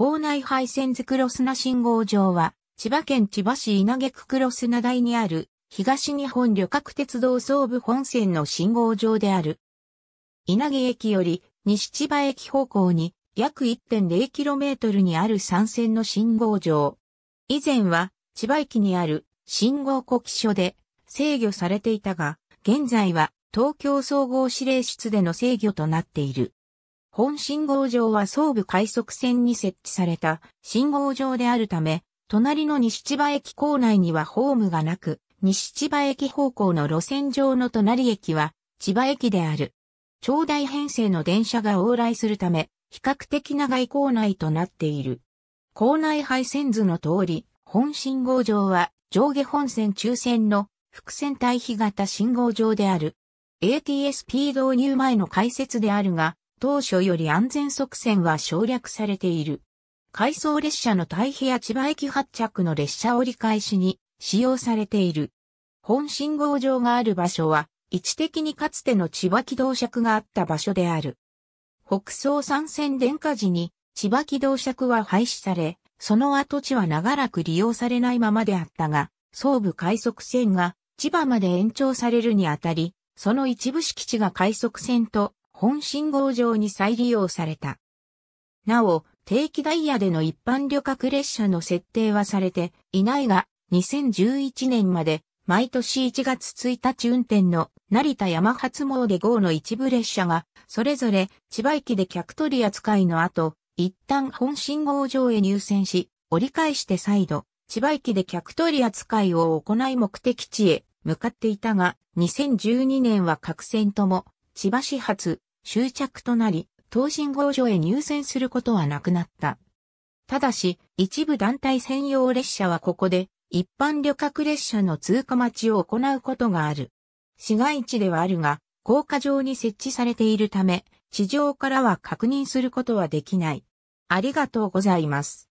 校内配線図クロスナ信号場は、千葉県千葉市稲毛区クロスナ台にある、東日本旅客鉄道総武本線の信号場である。稲毛駅より西千葉駅方向に約 1.0km にある山線の信号場。以前は千葉駅にある信号呼気所で制御されていたが、現在は東京総合指令室での制御となっている。本信号場は総武快速線に設置された信号場であるため、隣の西千葉駅構内にはホームがなく、西千葉駅方向の路線上の隣駅は千葉駅である。長大編成の電車が往来するため、比較的長い構内となっている。構内配線図の通り、本信号場は上下本線中線の複線対比型信号場である。ATS 導入前の解説であるが、当初より安全側線は省略されている。回送列車の太平や千葉駅発着の列車折り返しに使用されている。本信号場がある場所は、位置的にかつての千葉機動尺があった場所である。北総三線電化時に千葉機動尺は廃止され、その跡地は長らく利用されないままであったが、総武快速線が千葉まで延長されるにあたり、その一部敷地が快速線と本信号場に再利用された。なお、定期ダイヤでの一般旅客列車の設定はされていないが、2011年まで毎年1月1日運転の成田山初詣号の一部列車が、それぞれ千葉駅で客取り扱いの後、一旦本信号場へ入線し、折り返して再度、千葉駅で客取り扱いを行い目的地へ向かっていたが、2012年は各線とも、千葉市発、終着となり、東進号所へ入線することはなくなった。ただし、一部団体専用列車はここで、一般旅客列車の通過待ちを行うことがある。市街地ではあるが、高架上に設置されているため、地上からは確認することはできない。ありがとうございます。